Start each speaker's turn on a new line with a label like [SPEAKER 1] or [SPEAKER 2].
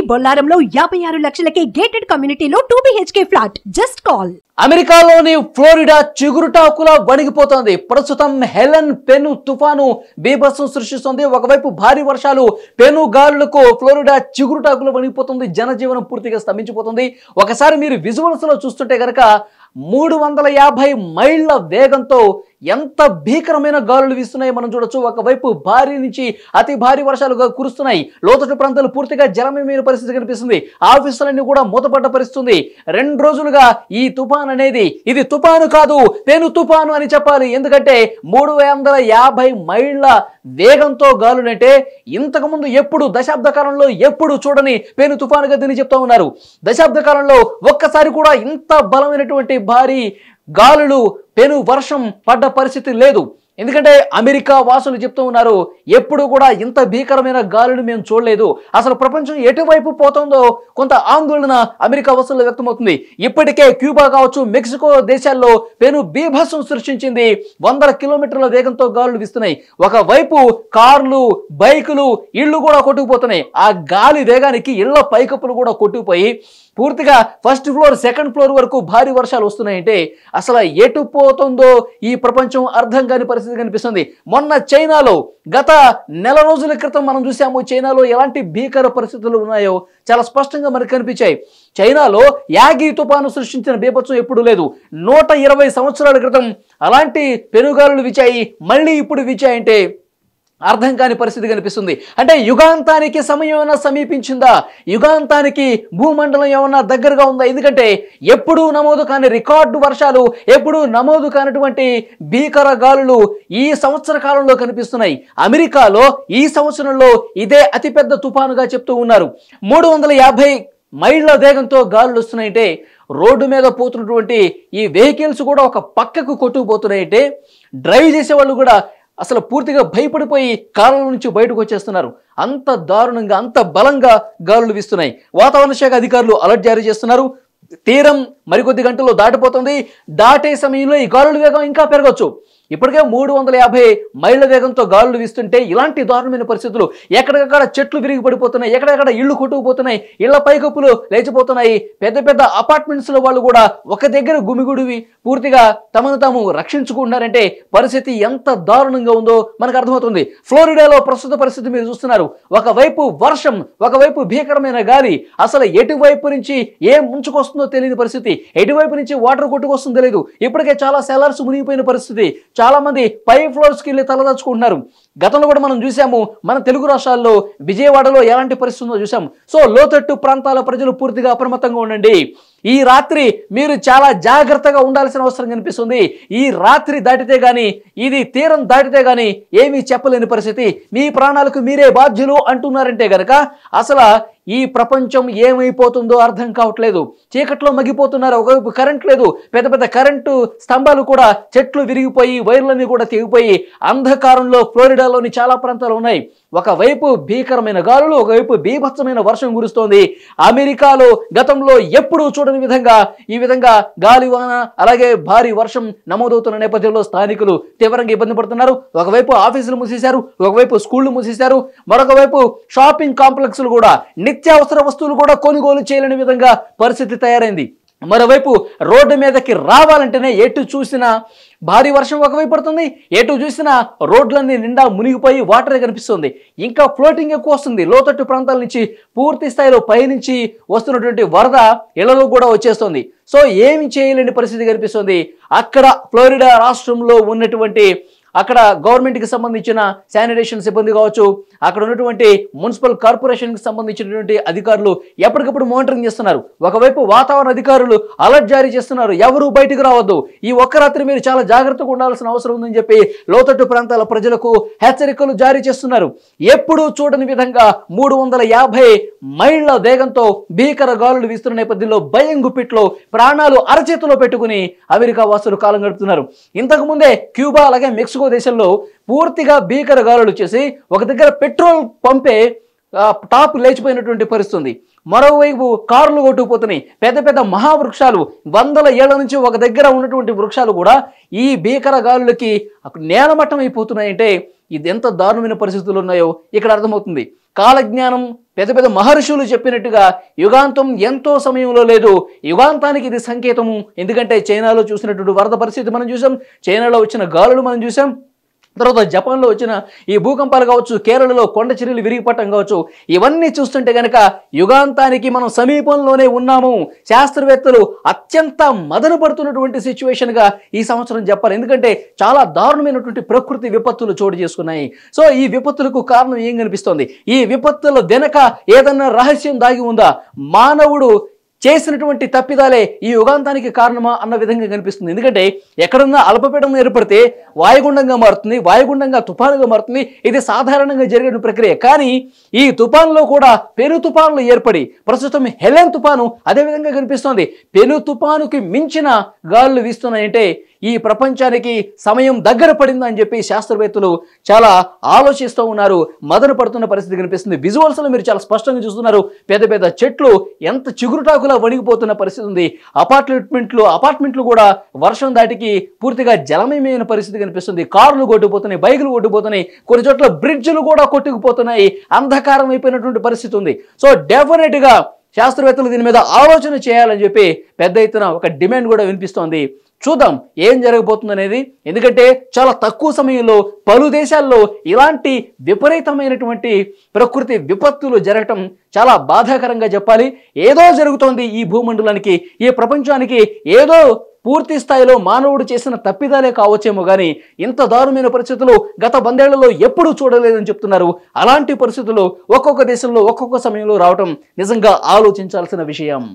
[SPEAKER 1] only బొల్లారంలో యాభై ఆరు లక్షలకే గేటెడ్ కమ్యూనిటీలో two BHK flat just call అమెరికాలోని ఫ్లోరిడా చిగురుటాకుల వణిగిపోతుంది ప్రస్తుతం హెలెన్ పెను తుఫాను బీభత్సం సృష్టిస్తుంది ఒకవైపు భారీ వర్షాలు పెను గాలులకు ఫ్లోరిడా చిగురుటాకులు వణిగిపోతుంది జనజీవనం పూర్తిగా స్తంభించిపోతుంది ఒకసారి మీరు విజువల్స్ లో చూస్తుంటే గనక మూడు వందల యాభై మైళ్ళ వేగంతో ఎంత భీకరమైన గాలులు వీస్తున్నాయి మనం చూడొచ్చు ఒకవైపు భారీ నుంచి అతి భారీ వర్షాలు కురుస్తున్నాయి లోతట్టు ప్రాంతాలు పూర్తిగా జలమైన పరిస్థితి కనిపిస్తుంది ఆఫీసులన్నీ కూడా మూతపడ్డ పరిస్థితుంది రెండు రోజులుగా ఈ తుఫాన్ అనేది ఇది తుఫాను కాదు నేను తుఫాను అని చెప్పాలి ఎందుకంటే మూడు మైళ్ళ వేగంతో గాలునంటే ఇంతకుముందు ఎప్పుడు దశాబ్ద కాలంలో ఎప్పుడు చూడని పేను తుఫానుగా దీన్ని చెప్తా ఉన్నారు దశాబ్ద కాలంలో ఒక్కసారి కూడా ఇంత బలమైనటువంటి భారీ గాలులు పెను వర్షం పడ్డ పరిస్థితి లేదు ఎందుకంటే అమెరికా వాసులు చెప్తూ ఉన్నారు ఎప్పుడు కూడా ఇంత భీకరమైన గాలిని మేము చూడలేదు అసలు ప్రపంచం ఎటువైపు పోతుందో కొంత ఆందోళన అమెరికా వాసుల్లో వ్యక్తమవుతుంది ఇప్పటికే క్యూబా కావచ్చు మెక్సికో దేశాల్లో పెను బీభత్సం సృష్టించింది వందల కిలోమీటర్ల వేగంతో గాలులు వీస్తున్నాయి ఒకవైపు కార్లు బైకులు ఇళ్ళు కూడా కొట్టుకుపోతున్నాయి ఆ గాలి వేగానికి ఇళ్ల పైకప్పులు కూడా కొట్టుకుపోయి పూర్తిగా ఫస్ట్ ఫ్లోర్ సెకండ్ ఫ్లోర్ వరకు భారీ వర్షాలు వస్తున్నాయంటే అసలు ఎటు పోతుందో ఈ ప్రపంచం అర్థం కాని పరిస్థితి కనిపిస్తుంది మొన్న చైనాలో గత నెల రోజుల క్రితం మనం చూసాము చైనాలో ఎలాంటి భీకర పరిస్థితులు ఉన్నాయో చాలా స్పష్టంగా మనకు కనిపించాయి చైనాలో యాగి తుపాను సృష్టించిన బీభత్సం ఎప్పుడు లేదు నూట ఇరవై సంవత్సరాల క్రితం అలాంటి పెనుగాలులు విచాయి మళ్ళీ ఇప్పుడు విచాయంటే అర్థం కాని పరిస్థితి కనిపిస్తుంది అంటే యుగాంతానికి సమయం ఏమైనా సమీపించిందా యుగాంతానికి భూమండలం ఏమన్నా దగ్గరగా ఉందా ఎందుకంటే ఎప్పుడూ నమోదు కాని రికార్డు వర్షాలు ఎప్పుడూ నమోదు కానటువంటి భీకర గాలులు ఈ సంవత్సర కాలంలో కనిపిస్తున్నాయి అమెరికాలో ఈ సంవత్సరంలో ఇదే అతిపెద్ద తుఫానుగా చెప్తూ ఉన్నారు మూడు వందల యాభై మైళ్ళ వేగంతో గాలులు వస్తున్నాయంటే రోడ్డు మీద పోతున్నటువంటి ఈ వెహికల్స్ కూడా ఒక పక్కకు కొట్టుకుపోతున్నాయంటే డ్రైవ్ చేసే వాళ్ళు కూడా అసలు పూర్తిగా భయపడిపోయి కాలం నుంచి బయటకు వచ్చేస్తున్నారు అంత దారుణంగా అంత బలంగా గాలులు వీస్తున్నాయి వాతావరణ శాఖ అధికారులు అలర్ట్ జారీ చేస్తున్నారు తీరం మరికొద్ది గంటల్లో దాటిపోతుంది దాటే సమయంలో ఈ గాలుల వేగం ఇంకా పెరగచ్చు ఇప్పటికే మూడు వందల యాభై మైళ్ళ వేగంతో గాలులు వీస్తుంటే ఇలాంటి దారుణమైన పరిస్థితులు ఎక్కడెక్కడ చెట్లు విరిగి పడిపోతున్నాయి ఎక్కడెక్కడ ఇళ్ళు కొట్టుకుపోతున్నాయి ఇళ్ల పైకప్పులు లేచిపోతున్నాయి పెద్ద పెద్ద అపార్ట్మెంట్స్లో వాళ్ళు కూడా ఒక దగ్గర గుమిగుడివి పూర్తిగా తమను తాము రక్షించుకుంటున్నారంటే పరిస్థితి ఎంత దారుణంగా ఉందో మనకు అర్థమవుతుంది ఫ్లోరిడాలో ప్రస్తుత పరిస్థితి మీరు చూస్తున్నారు ఒకవైపు వర్షం ఒకవైపు భీకరమైన గాలి అసలు ఎటువైపు నుంచి ఏం ముంచుకొస్తుందో తెలియని పరిస్థితి ఎటువైపు నుంచి వాటర్ కొట్టుకొస్తుందో తెలియదు ఇప్పటికే చాలా సెలార్స్ మునిగిపోయిన పరిస్థితి చాలామంది పై ఫ్లోర్స్కి వెళ్ళి తలదాచుకుంటున్నారు గతంలో కూడా మనం చూసాము మన తెలుగు రాష్ట్రాల్లో విజయవాడలో ఎలాంటి పరిస్థితుందో చూసాం సో లోతట్టు ప్రాంతాల ప్రజలు పూర్తిగా అప్రమత్తంగా ఉండండి ఈ రాత్రి మీరు చాలా జాగ్రత్తగా ఉండాల్సిన అవసరం కనిపిస్తుంది ఈ రాత్రి దాటితే గాని ఇది తీరం దాటితే గాని ఏమీ చెప్పలేని పరిస్థితి మీ ప్రాణాలకు మీరే బాధ్యులు అంటున్నారంటే గనక అసలు ఈ ప్రపంచం ఏమైపోతుందో అర్థం కావట్లేదు చీకట్లో మగిపోతున్నారు ఒకవైపు కరెంట్ లేదు పెద్ద పెద్ద కరెంటు స్తంభాలు కూడా చెట్లు విరిగిపోయి వైర్లన్నీ కూడా తెగిపోయి అంధకారంలో ఫ్లోరిడాలోని చాలా ప్రాంతాలు ఉన్నాయి ఒకవైపు భీకరమైన గాలులు ఒకవైపు బీభత్సమైన వర్షం కురుస్తోంది అమెరికాలో గతంలో ఎప్పుడూ చూడని విధంగా ఈ విధంగా గాలివాన అలాగే భారీ వర్షం నమోదవుతున్న నేపథ్యంలో స్థానికులు తీవ్రంగా ఇబ్బంది పడుతున్నారు ఒకవైపు ఆఫీసులు మూసేశారు ఒకవైపు స్కూళ్లు మూసేశారు మరొక వైపు షాపింగ్ కాంప్లెక్స్లు కూడా నిత్యావసర వస్తువులు కూడా కొనుగోలు చేయలేని విధంగా పరిస్థితి తయారైంది మరోవైపు రోడ్డు మీదకి రావాలంటేనే ఎటు చూసినా భారీ వర్షం ఒకవైపు పడుతుంది ఎటు చూసినా రోడ్లన్నీ నిండా మునిగిపోయి వాటర్ కనిపిస్తుంది ఇంకా ఫ్లోటింగ్ ఎక్కువ వస్తుంది లోతట్టు ప్రాంతాల నుంచి పూర్తి స్థాయిలో పైనుంచి వస్తున్నటువంటి వరద ఇళ్లలో కూడా వచ్చేస్తుంది సో ఏమి చేయలేని పరిస్థితి కనిపిస్తుంది అక్కడ ఫ్లోరిడా రాష్ట్రంలో ఉన్నటువంటి అక్కడ గవర్నమెంట్కి సంబంధించిన శానిటేషన్ సిబ్బంది కావచ్చు అక్కడ ఉన్నటువంటి మున్సిపల్ కార్పొరేషన్కి సంబంధించినటువంటి అధికారులు ఎప్పటికప్పుడు మానిటరింగ్ చేస్తున్నారు ఒకవైపు వాతావరణ అధికారులు అలర్ట్ జారీ చేస్తున్నారు ఎవరు బయటకు రావద్దు ఈ ఒక్క రాత్రి మీరు చాలా జాగ్రత్తగా ఉండాల్సిన అవసరం ఉందని చెప్పి లోతట్టు ప్రాంతాల ప్రజలకు హెచ్చరికలు జారీ చేస్తున్నారు ఎప్పుడూ చూడని విధంగా మూడు వందల యాభై మైళ్ళ వేగంతో భీకర గాలులు వీస్తున్న నేపథ్యంలో భయం గుప్పిట్లో ప్రాణాలు అరచేతిలో పెట్టుకుని అమెరికా వాసులు కాలం గడుపుతున్నారు ఇంతకుముందే క్యూబా అలాగే మెక్సికో మెక్సికో దేశంలో పూర్తిగా భీకర గాలులు వచ్చేసి ఒక దగ్గర పెట్రోల్ పంపే టాప్ లేచిపోయినటువంటి పరిస్థితుంది మరోవైపు కార్లు కొట్టుకుపోతున్నాయి పెద్ద పెద్ద మహావృక్షాలు వందల ఏళ్ల నుంచి ఒక దగ్గర ఉన్నటువంటి వృక్షాలు కూడా ఈ భీకర గాలులకి నేలమట్టం అయిపోతున్నాయంటే ఇది ఎంత దారుణమైన పరిస్థితులు ఉన్నాయో ఇక్కడ అర్థమవుతుంది కాలజ్ఞానం పెద్ద పెద్ద మహర్షులు చెప్పినట్టుగా యుగాంతం ఎంతో సమయంలో లేదు యుగాంతానికి ఇది సంకేతము ఎందుకంటే చైనాలో చూసినటువంటి వరద పరిస్థితి మనం చూసాం చైనాలో వచ్చిన గాలులు మనం చూసాం తర్వాత జపాన్లో వచ్చిన ఈ భూకంపాలు కావచ్చు కేరళలో కొండ చర్యలు విరిగిపట్టడం కావచ్చు ఇవన్నీ చూస్తుంటే కనుక యుగాంతానికి మనం సమీపంలోనే ఉన్నాము శాస్త్రవేత్తలు అత్యంత మదన పడుతున్నటువంటి సిచ్యువేషన్గా ఈ సంవత్సరం చెప్పాలి ఎందుకంటే చాలా దారుణమైనటువంటి ప్రకృతి విపత్తులు చోటు చేసుకున్నాయి సో ఈ విపత్తులకు కారణం ఏం కనిపిస్తోంది ఈ విపత్తుల వెనక ఏదన్నా రహస్యం దాగి ఉందా మానవుడు చేసినటువంటి తప్పిదాలే ఈ యుగాంతానికి కారణమా అన్న విధంగా కనిపిస్తుంది ఎందుకంటే ఎక్కడన్నా అల్పపీడనం ఏర్పడితే వాయుగుండంగా మారుతుంది వాయుగుండంగా తుఫానుగా మారుతుంది ఇది సాధారణంగా జరిగే ప్రక్రియ కానీ ఈ తుఫాన్లో కూడా పెను తుఫానులు ఏర్పడి ప్రస్తుతం హెలెన్ తుఫాను అదేవిధంగా కనిపిస్తోంది పెను తుఫానుకి మించిన గాలులు వీస్తున్నాయంటే ఈ ప్రపంచానికి సమయం దగ్గర పడిందని చెప్పి శాస్త్రవేత్తలు చాలా ఆలోచిస్తూ ఉన్నారు మదన పడుతున్న పరిస్థితి కనిపిస్తుంది విజువల్స్లో మీరు చాలా స్పష్టంగా చూస్తున్నారు పెద్ద పెద్ద చెట్లు ఎంత చిగురుటాకులా వణిగిపోతున్న పరిస్థితి ఉంది అపార్ట్మెంట్లు అపార్ట్మెంట్లు కూడా వర్షం దాటికి పూర్తిగా జలమయమైన పరిస్థితి కనిపిస్తుంది కార్లు కొట్టుకుపోతున్నాయి బైకులు కొట్టుకుపోతున్నాయి కొన్ని చోట్ల బ్రిడ్జ్లు కూడా కొట్టుకుపోతున్నాయి అంధకారం అయిపోయినటువంటి పరిస్థితి ఉంది సో డెఫినెట్గా శాస్త్రవేత్తలు దీని మీద ఆలోచన చేయాలని చెప్పి పెద్ద ఎత్తున ఒక డిమాండ్ కూడా వినిపిస్తోంది చూద్దాం ఏం జరగబోతుంది అనేది ఎందుకంటే చాలా తక్కువ సమయంలో పలు దేశాల్లో ఇలాంటి విపరీతమైనటువంటి ప్రకృతి విపత్తులు జరగటం చాలా బాధాకరంగా చెప్పాలి ఏదో జరుగుతోంది ఈ భూమండలానికి ఈ ప్రపంచానికి ఏదో పూర్తి స్థాయిలో మానవుడు చేసిన తప్పిదాలే కావచ్చేమో కానీ ఇంత దారుణమైన పరిస్థితులు గత వందేళ్లలో ఎప్పుడూ చూడలేదని చెప్తున్నారు అలాంటి పరిస్థితులు ఒక్కొక్క దేశంలో ఒక్కొక్క సమయంలో రావటం నిజంగా ఆలోచించాల్సిన విషయం